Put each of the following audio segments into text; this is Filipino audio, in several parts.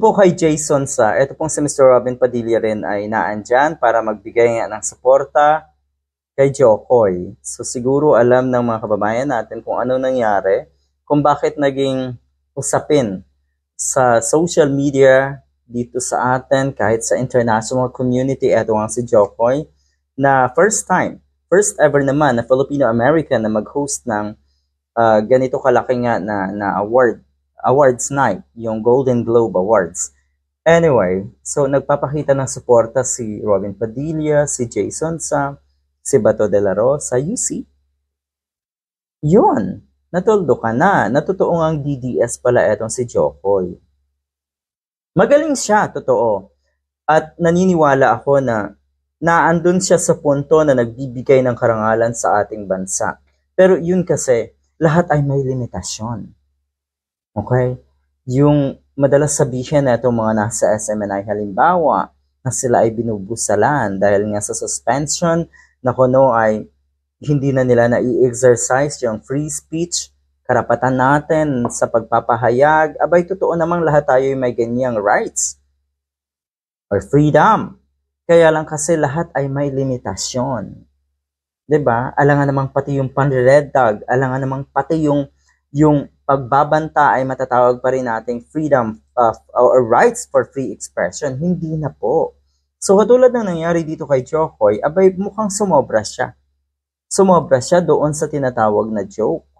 po kay Jason sa, ito pong si Mr. Robin Padilla rin ay naandyan para magbigay nga ng suporta kay Jokoy. So siguro alam ng mga kababayan natin kung ano nangyari, kung bakit naging usapin sa social media dito sa atin, kahit sa international community, ito nga si Jokoy, na first time, first ever naman na Filipino-American na mag-host ng uh, ganito kalaki nga na, na award awards night, yung Golden Globe Awards. Anyway, so nagpapakita ng suporta si Robin Padilla, si Jason Sa, si Bato de la Rosa, you see? Yun, natuldo ka na, natotoo ang DDS pala etong si Jokoy. Magaling siya, totoo. At naniniwala ako na naandun siya sa punto na nagbibigay ng karangalan sa ating bansa. Pero yun kasi, lahat ay may limitasyon. Okay? Yung madalas sabihin na itong mga nasa SMNI halimbawa na sila ay binubusalan dahil nga sa suspension na kuno ay hindi na nila na-i-exercise yung free speech, karapatan natin sa pagpapahayag. Abay, totoo namang lahat tayo ay may ganyang rights or freedom. Kaya lang kasi lahat ay may limitasyon. 'di ba? Alangan namang pati yung pan-red tag, alangan namang pati yung yung pagbabanta ay matatawag pa rin nating freedom of, uh, or rights for free expression. Hindi na po. So katulad ng nangyari dito kay Jokoy, abay mukhang sumobra siya. Sumobra siya doon sa tinatawag na joke.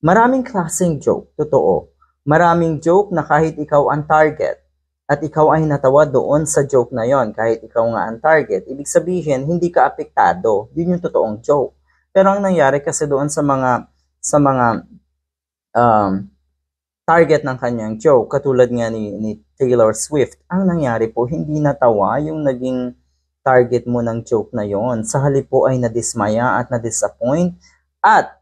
Maraming klaseng joke, totoo. Maraming joke na kahit ikaw ang target at ikaw ay natawa doon sa joke na yon kahit ikaw nga ang target, ibig sabihin hindi ka apektado. Yun yung totoong joke. Pero ang nangyari kasi doon sa mga sa mga um, target ng kanyang joke katulad nga ni, ni Taylor Swift. Ang nangyari po, hindi natawa yung naging target mo ng joke na yon. Sa halip po ay nadismaya at nadisappoint at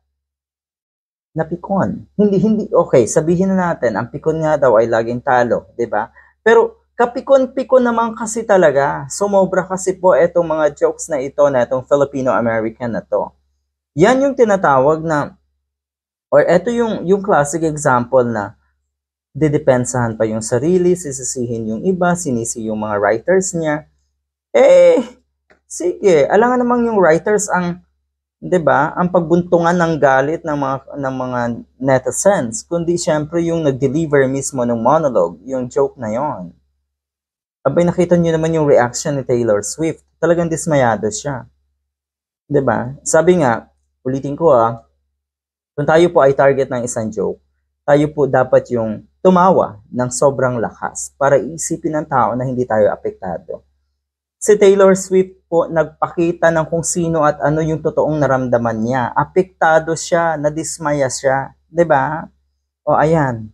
napikon. Hindi, hindi, okay, sabihin na natin, ang pikon nga daw ay laging talo, ba diba? Pero kapikon-pikon naman kasi talaga. Sumobra kasi po itong mga jokes na ito na itong Filipino-American na to. Yan yung tinatawag na Or ito yung, yung classic example na didepensahan pa yung sarili, sisisihin yung iba, sinisi yung mga writers niya. Eh, sige, alangan namang yung writers ang, 'di ba, ang pagbuntungan ng galit ng mga ng mga netizens, kundi syempre yung nag-deliver mismo ng monologue, yung joke na 'yon. Abay nakita niyo naman yung reaction ni Taylor Swift. Talagang dismayado siya. 'Di ba? Sabi nga, ulitin ko ah, kung tayo po ay target ng isang joke, tayo po dapat yung tumawa ng sobrang lakas para isipin ng tao na hindi tayo apektado. Si Taylor Swift po nagpakita ng kung sino at ano yung totoong naramdaman niya. Apektado siya, nadismaya siya, 'di ba? O ayan.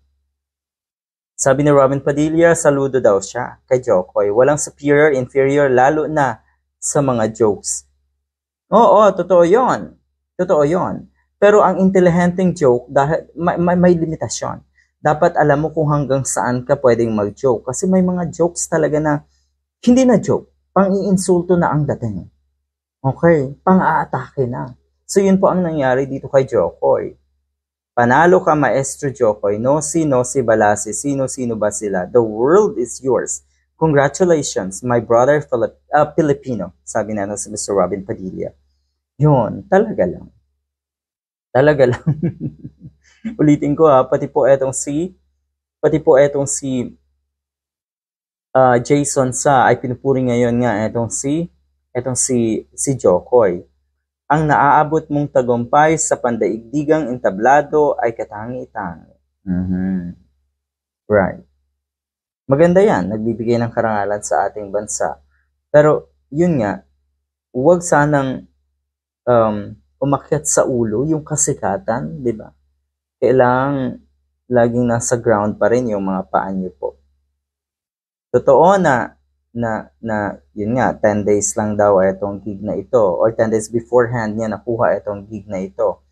Sabi ni Robin Padilla, saludo daw siya kay Jokoy. Walang superior, inferior, lalo na sa mga jokes. Oo, totoo yon. Totoo yon. Pero ang intelihenteng joke, dahil may, may, may limitasyon. Dapat alam mo kung hanggang saan ka pwedeng mag-joke. Kasi may mga jokes talaga na hindi na joke. Pang-iinsulto na ang dating. Okay? Pang-aatake na. So yun po ang nangyari dito kay Jokoy. Panalo ka Maestro Jokoy. No si, no si Balasi. Sino, sino ba sila? The world is yours. Congratulations, my brother Filip uh, Filipino, sabi na, na si Mr. Robin Padilla. Yun, talaga lang. Talaga lang. Ulitin ko ha, pati po etong si, pati po etong si uh, Jason Sa ay pinupuri ngayon nga etong si, etong si, si Jokoy. Ang naaabot mong tagumpay sa pandaigdigang entablado ay katangi-tangi. Mm-hmm. Right. Maganda yan, nagbibigay ng karangalan sa ating bansa. Pero yun nga, huwag sanang um, umakyat sa ulo yung kasikatan, di ba? Kailang laging nasa ground pa rin yung mga paa nyo po. Totoo na, na, na, yun nga, 10 days lang daw itong gig na ito or 10 days beforehand niya nakuha itong gig na ito.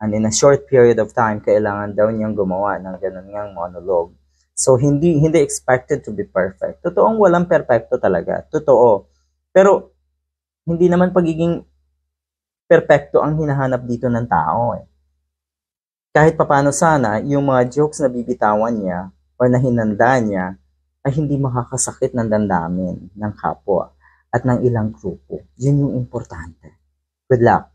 And in a short period of time, kailangan daw niyang gumawa ng ganun ngang monologue. So, hindi, hindi expected to be perfect. Totoong walang perfecto talaga. Totoo. Pero, hindi naman pagiging perpekto ang hinahanap dito ng tao eh. Kahit papano sana, yung mga jokes na bibitawan niya o na hinanda niya ay hindi makakasakit ng damdamin ng kapwa at ng ilang grupo. Yun yung importante. Good luck!